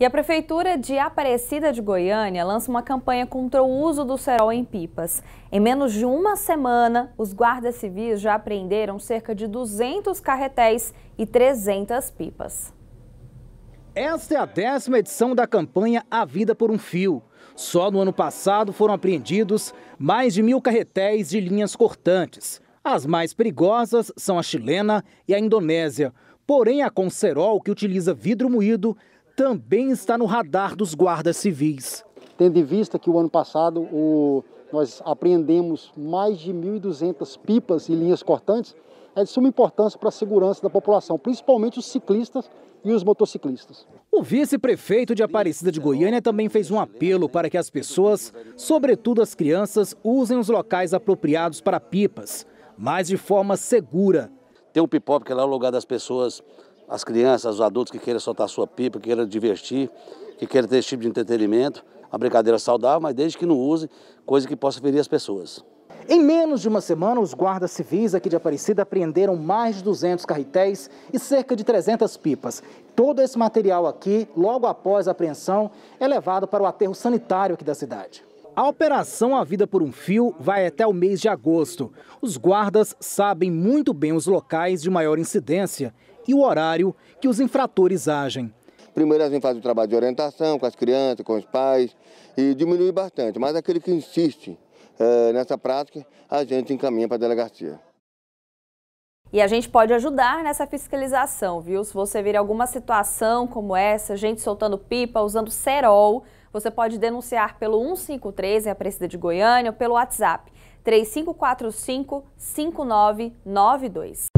E a Prefeitura de Aparecida de Goiânia lança uma campanha contra o uso do cerol em pipas. Em menos de uma semana, os guardas civis já apreenderam cerca de 200 carretéis e 300 pipas. Esta é a décima edição da campanha A Vida por um Fio. Só no ano passado foram apreendidos mais de mil carretéis de linhas cortantes. As mais perigosas são a chilena e a indonésia. Porém, a é Concerol, que utiliza vidro moído, também está no radar dos guardas civis. Tendo em vista que o ano passado o, nós apreendemos mais de 1.200 pipas e linhas cortantes, é de suma importância para a segurança da população, principalmente os ciclistas e os motociclistas. O vice-prefeito de Aparecida de Goiânia também fez um apelo para que as pessoas, sobretudo as crianças, usem os locais apropriados para pipas, mas de forma segura. Tem um porque é lá, é o lugar das pessoas as crianças, os adultos que queiram soltar sua pipa, que queiram divertir, que queiram ter esse tipo de entretenimento. a brincadeira saudável, mas desde que não use coisa que possa ferir as pessoas. Em menos de uma semana, os guardas civis aqui de Aparecida apreenderam mais de 200 carretéis e cerca de 300 pipas. Todo esse material aqui, logo após a apreensão, é levado para o aterro sanitário aqui da cidade. A operação A Vida por um Fio vai até o mês de agosto. Os guardas sabem muito bem os locais de maior incidência e o horário que os infratores agem. Primeiro a gente faz o trabalho de orientação com as crianças, com os pais e diminui bastante, mas aquele que insiste é, nessa prática, a gente encaminha para a delegacia. E a gente pode ajudar nessa fiscalização, viu? Se você vir alguma situação como essa, gente soltando pipa, usando cerol, você pode denunciar pelo 153 em é Aparecida de Goiânia ou pelo WhatsApp 3545 5992.